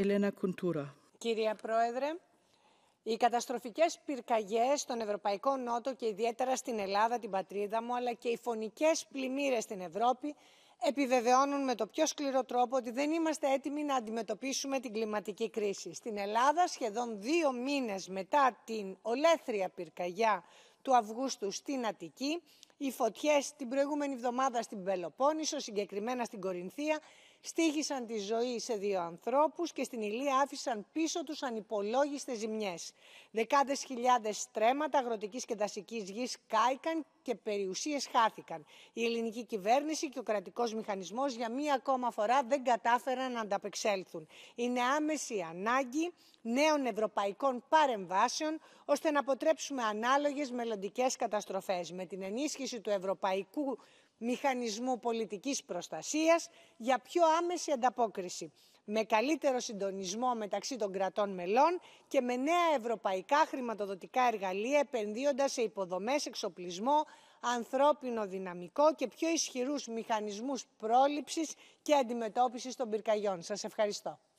Ελένα Κουντούρα. Κυρία Πρόεδρε, οι καταστροφικές πυρκαγιές στον Ευρωπαϊκό Νότο και ιδιαίτερα στην Ελλάδα, την πατρίδα μου, αλλά και οι φωνικές πλημμύρες στην Ευρώπη επιβεβαιώνουν με το πιο σκληρό τρόπο ότι δεν είμαστε έτοιμοι να αντιμετωπίσουμε την κλιματική κρίση. Στην Ελλάδα, σχεδόν δύο μήνες μετά την ολέθρια πυρκαγιά του Αυγούστου στην Αττική, οι φωτιές την προηγούμενη εβδομάδα στην Πελοπόννησο, συγκεκριμένα στην Κορινθία, στήχησαν τη ζωή σε δύο ανθρώπους και στην Ηλία άφησαν πίσω τους ανυπολόγιστες ζημιές. Δεκάδες χιλιάδες στρέμματα αγροτικής και δασικής γης κάηκαν και περιουσίες χάθηκαν. Η ελληνική κυβέρνηση και ο κρατικός μηχανισμός για μία ακόμα φορά δεν κατάφεραν να ανταπεξέλθουν. Είναι άμεση ανάγκη νέων ευρωπαϊκών παρεμβάσεων ώστε να αποτρέψουμε ανάλογες μελλοντικές καταστροφές. Με την ενίσχυση του ευρωπαϊκού μηχανισμού πολιτικής προστασίας για πιο άμεση ανταπόκριση με καλύτερο συντονισμό μεταξύ των κρατών μελών και με νέα ευρωπαϊκά χρηματοδοτικά εργαλεία επενδύοντας σε υποδομές, εξοπλισμό, ανθρώπινο δυναμικό και πιο ισχυρούς μηχανισμούς πρόληψης και αντιμετώπισης των πυρκαγιών. Σας ευχαριστώ.